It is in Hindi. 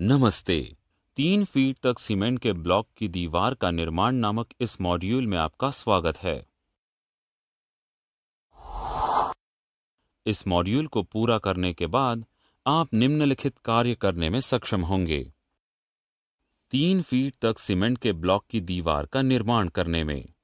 नमस्ते तीन फीट तक सीमेंट के ब्लॉक की दीवार का निर्माण नामक इस मॉड्यूल में आपका स्वागत है इस मॉड्यूल को पूरा करने के बाद आप निम्नलिखित कार्य करने में सक्षम होंगे तीन फीट तक सीमेंट के ब्लॉक की दीवार का निर्माण करने में